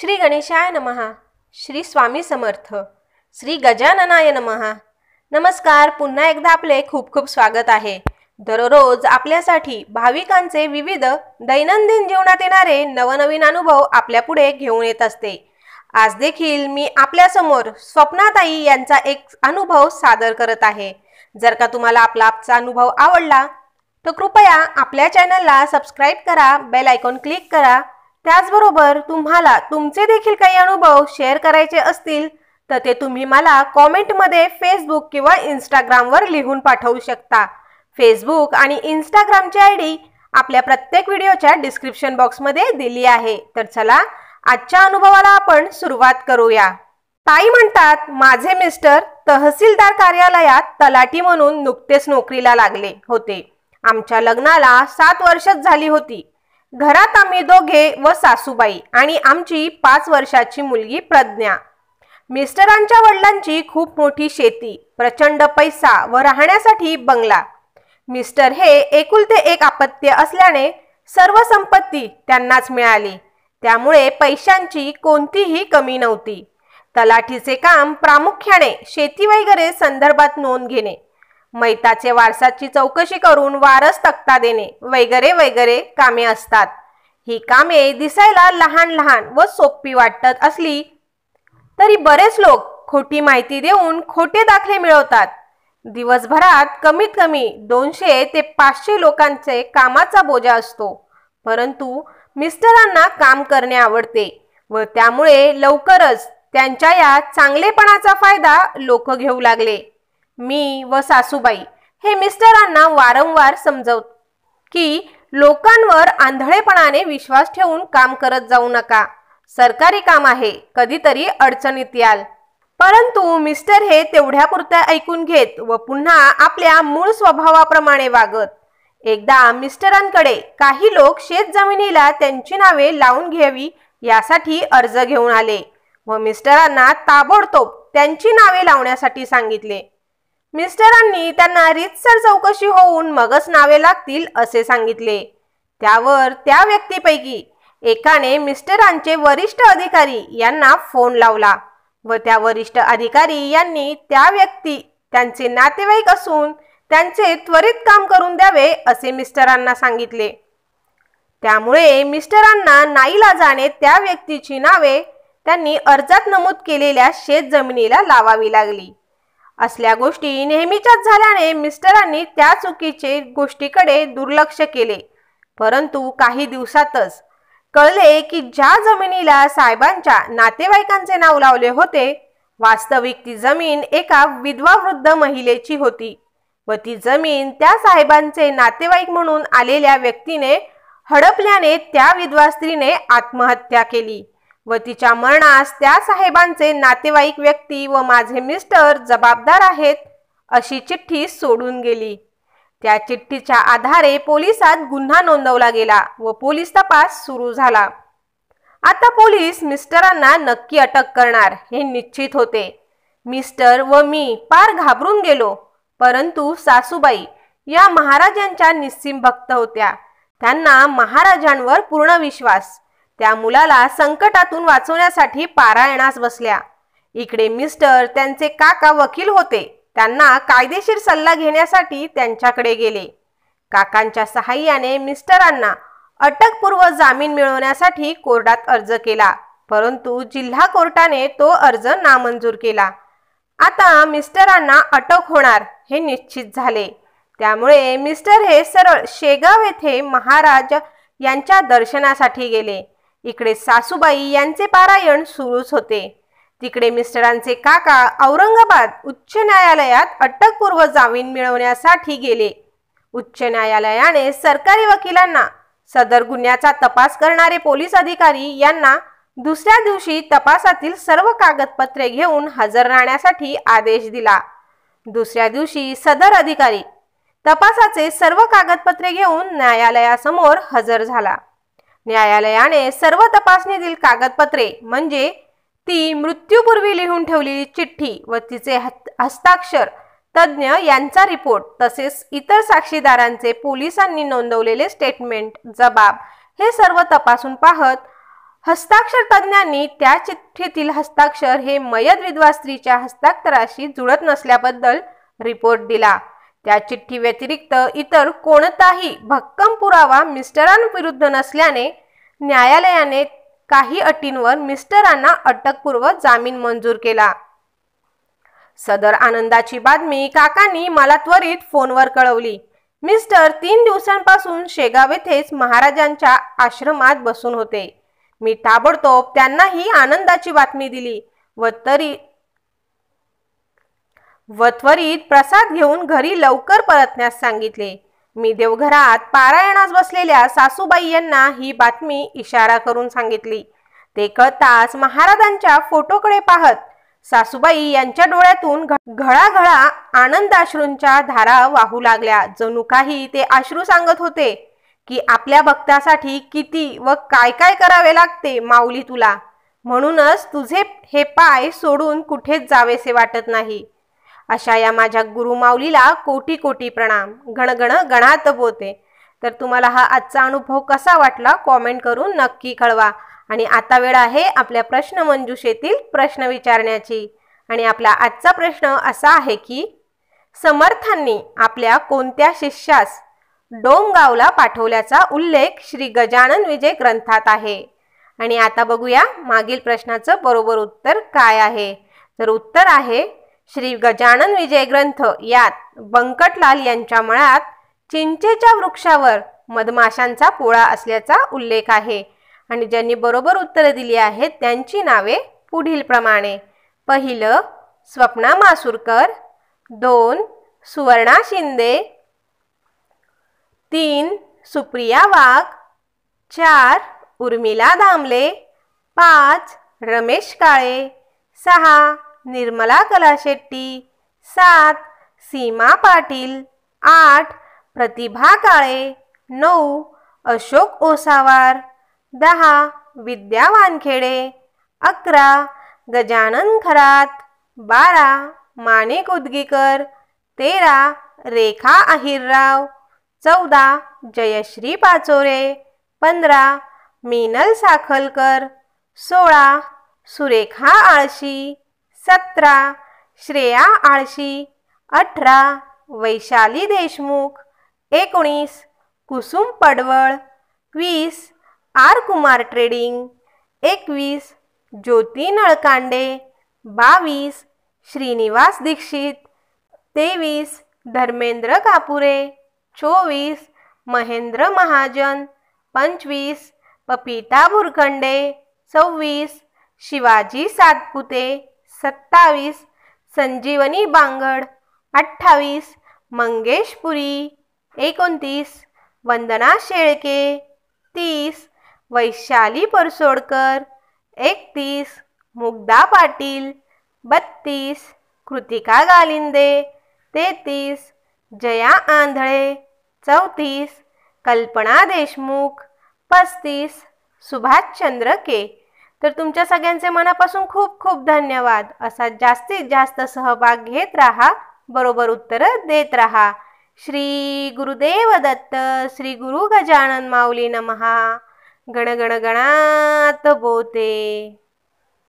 श्री गणेशाय नमहा श्री स्वामी समर्थ श्री गजाननाय नमहा नमस्कार पुन्हा एकदा आपले खूप खूप स्वागत आहे दररोज आपल्यासाठी भाविकांचे विविध दैनंदिन जीवनात येणारे नवनवीन अनुभव आपल्यापुढे घेऊन येत असते आज देखील मी आपल्यासमोर स्वप्नाताई यांचा एक अनुभव सादर करत आहे जर का तुम्हाला आपला आपचा अनुभव आवडला तर कृपया आपल्या चॅनलला सबस्क्राईब करा बेल आयकॉन क्लिक करा त्याचबरोबर तुम्हाला तुमचे देखील काही अनुभव शेअर करायचे असतील तर ते तुम्ही मला कॉमेंटमध्ये फेसबुक किंवा इन्स्टाग्रामवर लिहून पाठवू शकता फेसबुक आणि इन्स्टाग्रामची आय डी आपल्या प्रत्येक व्हिडिओच्या डिस्क्रिप्शन बॉक्समध्ये दिली आहे तर चला आजच्या अनुभवाला आपण सुरुवात करूया ताई म्हणतात माझे मिस्टर तहसीलदार कार्यालयात तलाठी म्हणून नुकतेच नोकरीला लागले होते आमच्या लग्नाला सात वर्षच झाली होती घरात आम्ही दोघे व सासूबाई आणि आमची पाच वर्षाची मुलगी प्रज्ञा मिस्टरांच्या वडिलांची खूप मोठी शेती प्रचंड पैसा व राहण्यासाठी बंगला मिस्टर हे एकुलते एक आपत्य असल्याने सर्व संपत्ती त्यांनाच मिळाली त्यामुळे पैशांची कोणतीही कमी नव्हती तलाठीचे काम प्रामुख्याने शेती वगैरे संदर्भात नोंद घेणे मैताचे वारसाची चौकशी करून वारस तक्ता देणे वगैरे वगैरे कामे असतात ही कामे दिसायला लहान लहान व सोपी वाटत असली तरी बरेच लोक खोटी माहिती देऊन खोटे दाखले मिळवतात दिवसभरात कमीत कमी दोनशे ते पाचशे लोकांचे कामाचा बोजा असतो परंतु मिस्टरांना काम करणे आवडते व त्यामुळे लवकरच त्यांच्या या चांगलेपणाचा फायदा लोक घेऊ लागले मी व सासूबाई हे मिस्टरांना वारंवार समजवत की लोकांवर आंधळेपणाने विश्वास ठेवून काम करत जाऊ नका सरकारी काम आहे कधीतरी अडचणीत याल परंतु मिस्टर हे पुरत्या ऐकून घेत व पुन्हा आपल्या मूळ स्वभावाप्रमाणे वागत एकदा मिस्टरांकडे काही लोक शेत जमिनीला त्यांची नावे लावून घ्यावी यासाठी अर्ज घेऊन आले व मिस्टरांना ताबोडतोब त्यांची नावे लावण्यासाठी सांगितले मिस्टरांनी त्यांना रीतसर चौकशी होऊन मगच नावे लागतील असे सांगितले त्यावर त्या व्यक्तीपैकी एकाने मिस्टरांचे वरिष्ठ अधिकारी यांना फोन लावला व त्या वरिष्ठ अधिकारी यांनी त्या व्यक्ती त्यांचे नातेवाईक असून त्यांचे त्वरित काम करून द्यावे असे मिस्टरांना सांगितले त्यामुळे मिस्टरांना नाईला जाणे त्या व्यक्तीची नावे त्यांनी अर्जात नमूद केलेल्या शेत जमिनीला लावावी लागली असल्या गोष्टी नेहमीच्याच झाल्याने मिस्टरांनी त्या चुकीचे गोष्टीकडे दुर्लक्ष केले परंतु काही दिवसातच कळले की ज्या जमिनीला साहेबांच्या नातेवाईकांचे नाव लावले होते वास्तविक ती जमीन एका विधवा वृद्ध महिलेची होती व ती जमीन त्या साहेबांचे नातेवाईक म्हणून आलेल्या व्यक्तीने हडपल्याने त्या विधवा स्त्रीने आत्महत्या केली व तिच्या मरणास त्या साहेबांचे नातेवाईक व्यक्ती व माझे मिस्टर जबाबदार आहेत अशी चिठ्ठी सोडून गेली त्या चिठ्ठीच्या आधारे पोलिसात गुन्हा नोंदवला गेला व पोलीस तपास सुरू झाला आता पोलीस मिस्टरांना नक्की अटक करणार हे निश्चित होते मिस्टर व मी पार घाबरून गेलो परंतु सासूबाई या महाराजांच्या निस्सिम भक्त होत्या त्यांना महाराजांवर पूर्ण विश्वास त्या मुलाला संकटातून वाचवण्यासाठी पारायणास बसल्या इकडे मिस्टर त्यांचे काका वकील होते त्यांना कायदेशीर सल्ला घेण्यासाठी त्यांच्याकडे गेले काकांच्या सहाय्याने मिस्टरांना अटकपूर्व जामीन मिळवण्यासाठी कोर्टात अर्ज केला परंतु जिल्हा कोर्टाने तो अर्ज नामंजूर केला आता मिस्टरांना अटक होणार हे निश्चित झाले त्यामुळे मिस्टर हे सरळ शेगाव येथे महाराज यांच्या दर्शनासाठी गेले इकडे सासूबाई यांचे पारायण सुरूच होते तिकडे मिस्टरांचे काका औरंगाबाद उच्च न्यायालयात अटकपूर्व जामीन मिळवण्यासाठी गेले उच्च न्यायालयाने सरकारी वकिलांना सदर गुन्ह्याचा तपास करणारे पोलीस अधिकारी यांना दुसऱ्या दिवशी तपासातील सर्व कागदपत्रे घेऊन हजर राहण्यासाठी आदेश दिला दुसऱ्या दिवशी सदर अधिकारी तपासाचे सर्व कागदपत्रे घेऊन न्यायालयासमोर हजर झाला न्यायालयाने सर्व तपासणीतील कागदपत्रे म्हणजे ती मृत्यूपूर्वी लिहून ठेवलेली चिठ्ठी व तिचे हस्ताक्षर तज्ज्ञ यांचा रिपोर्ट तसेच इतर साक्षीदारांचे पोलिसांनी नोंदवलेले स्टेटमेंट जबाब हे सर्व तपासून पाहत हस्ताक्षर तज्ज्ञांनी त्या चिठ्ठीतील हस्ताक्षर हे मयत विधवा स्त्रीच्या हस्ताक्षराशी जुळत नसल्याबद्दल रिपोर्ट दिला त्या चिठ्ठी व्यतिरिक्त इतर कोणताही भक्कम पुरावा मिस्टरांविरुद्ध नसल्याने न्यायालयाने काही अटींवर मिस्टरांना अटकपूर्व जामीन मंजूर केला सदर आनंदाची बातमी काकांनी मला त्वरित फोनवर कळवली मिस्टर तीन दिवसांपासून शेगाव येथेच महाराजांच्या आश्रमात बसून होते मी ताबडतोब त्यांनाही आनंदाची बातमी दिली व तरी व त्वरित प्रसाद घेऊन घरी लवकर परतण्यास सांगितले मी देवघरात पारायणास बसलेल्या सासूबाई यांना ही बातमी इशारा करून सांगितली ते कळताच महाराजांच्या फोटोकडे पाहत सासूबाई यांच्या डोळ्यातून घळाघळा आनंदाश्रूंच्या धारा वाहू लागल्या जणू काही ते आश्रू सांगत होते की आपल्या भक्तासाठी किती व काय काय करावे लागते माऊली तुला म्हणूनच तुझे हे पाय सोडून कुठेच जावेसे वाटत नाही अशा या माझ्या गुरुमाऊलीला कोटी कोटी प्रणाम घणघण गणात बोते तर तुम्हाला हा आजचा अनुभव कसा वाटला कॉमेंट करून नक्की कळवा आणि आता वेळ आहे आपल्या प्रश्न मंजुषेतील प्रश्न विचारण्याची आणि आपला आजचा प्रश्न असा आहे की समर्थांनी आपल्या कोणत्या शिष्यास डोंगावला पाठवल्याचा उल्लेख श्री गजानन विजय ग्रंथात आहे आणि आता बघूया मागील प्रश्नाचं बरोबर उत्तर काय आहे तर उत्तर आहे श्री गजानन विजय ग्रंथ यात बंकटलाल यांच्या मळ्यात चिंचेच्या वृक्षावर मधमाशांचा पोळा असल्याचा उल्लेख आहे आणि ज्यांनी बरोबर उत्तर दिली आहेत त्यांची नावे पुढील प्रमाणे पहिलं स्वप्ना मासुरकर दोन सुवर्णा शिंदे तीन सुप्रिया वाघ चार उर्मिला दामले पाच रमेश काळे सहा निर्मला कलाशेट्टी सात सीमा पाटील आठ प्रतिभा काळे नऊ अशोक ओसावार दहा विद्या वानखेडे अकरा गजानन खरात बारा माणिक उदगीकर तेरा रेखा अहिरराव चौदा जयश्री पाचोरे पंधरा मीनल साखलकर सोळा सुरेखा आळशी सतरा श्रेया आळशी अठरा वैशाली देशमुख एकोणीस कुसुम पडवळ वीस आर कुमार ट्रेडिंग एकवीस ज्योती नळकांडे बावीस श्रीनिवास दीक्षित तेवीस धर्मेंद्र कापुरे चोवीस महेंद्र महाजन पंचवीस पपिता भुरखंडे सव्वीस शिवाजी सातपुते सत्तावीस संजीवनी बांगड अठ्ठावीस मंगेश पुरी एकोणतीस वंदना शेळके तीस वैशाली परसोडकर एकतीस मुग्धा पाटील बत्तीस कृतिका गालिंदे तेहतीस जया आंधळे चौतीस कल्पना देशमुख पस्तीस सुभाषचंद्र के तर तुमच्या सगळ्यांचे मनापासून खूप खूप धन्यवाद असा जास्तीत जास्त सहभाग घेत राहा बरोबर उत्तर देत राहा श्री गुरुदेव दत्त श्री गुरु गजानन माऊली नमहा गण गणात बोते